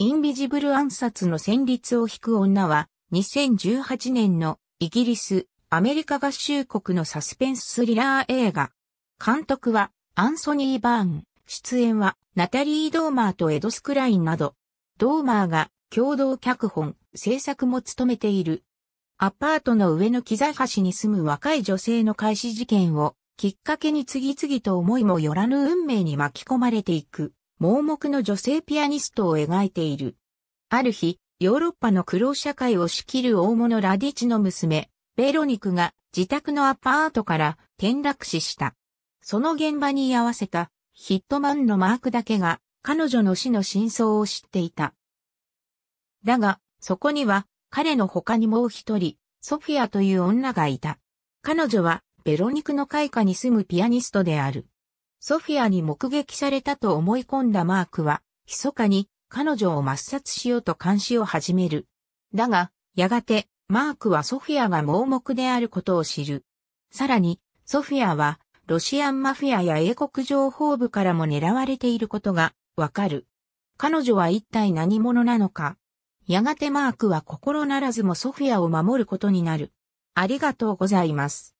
インビジブル暗殺の戦律を引く女は、2018年のイギリス、アメリカ合衆国のサスペンススリラー映画。監督はアンソニー・バーン、出演はナタリー・ドーマーとエド・スクラインなど、ドーマーが共同脚本、制作も務めている。アパートの上の木材橋に住む若い女性の開始事件をきっかけに次々と思いもよらぬ運命に巻き込まれていく。盲目の女性ピアニストを描いている。ある日、ヨーロッパの苦労社会を仕切る大物ラディチの娘、ベロニクが自宅のアパートから転落死した。その現場に居合わせたヒットマンのマークだけが彼女の死の真相を知っていた。だが、そこには彼の他にもう一人、ソフィアという女がいた。彼女はベロニクの開花に住むピアニストである。ソフィアに目撃されたと思い込んだマークは、密かに彼女を抹殺しようと監視を始める。だが、やがて、マークはソフィアが盲目であることを知る。さらに、ソフィアは、ロシアンマフィアや英国情報部からも狙われていることが、わかる。彼女は一体何者なのか。やがてマークは心ならずもソフィアを守ることになる。ありがとうございます。